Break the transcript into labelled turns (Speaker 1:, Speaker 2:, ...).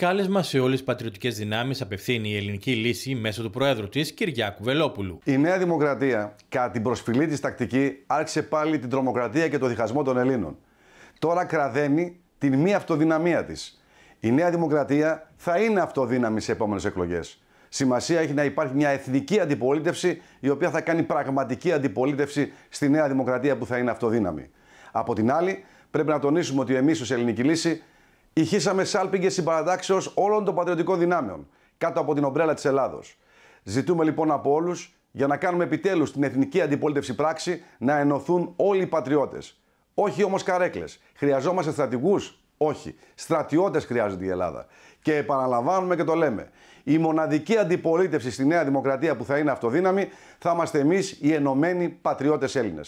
Speaker 1: Κάλεσμα σε όλες τις πατριωτικές δυνάμεις απευθύνει η ελληνική λύση μέσω του Προέδρου της Κυριάκου
Speaker 2: Βελόπουλου. Η Νέα Δημοκρατία, κατά την προσφυλή της τακτική, άρχισε πάλι την τρομοκρατία και το διχασμό των Ελλήνων. Τώρα κραδένει την μη αυτοδυναμία της. Η Νέα Δημοκρατία θα είναι αυτοδύναμη σε επόμενες εκλογές. Σημασία έχει να υπάρχει μια εθνική αντιπολίτευση η οποία θα κάνει πραγματική αντιπολίτευση στη Νέα Δημοκρατία που θα είναι αυτοδύναμη. Από την άλλη, πρέπει να τονίσουμε ότι εμείς ως Ελληνική Λύση Ηχήσαμε σάλπιγγες συμπαρατάξεω όλων των πατριωτικών δυνάμεων κάτω από την ομπρέλα της Ελλάδος. Ζητούμε λοιπόν από όλους για να κάνουμε επιτέλους την εθνική αντιπολίτευση πράξη να ενωθούν όλοι οι πατριώτες. Όχι όμως καρέκλες. Χρειαζόμαστε στρατηγούς. Όχι. Στρατιώτες χρειάζεται η Ελλάδα. Και επαναλαμβάνουμε και το λέμε. Η μοναδική αντιπολίτευση στη Νέα Δημοκρατία που θα είναι αυτοδύναμη θα είμαστε εμείς οι ενωμένοι πατριώτες Έλληνες.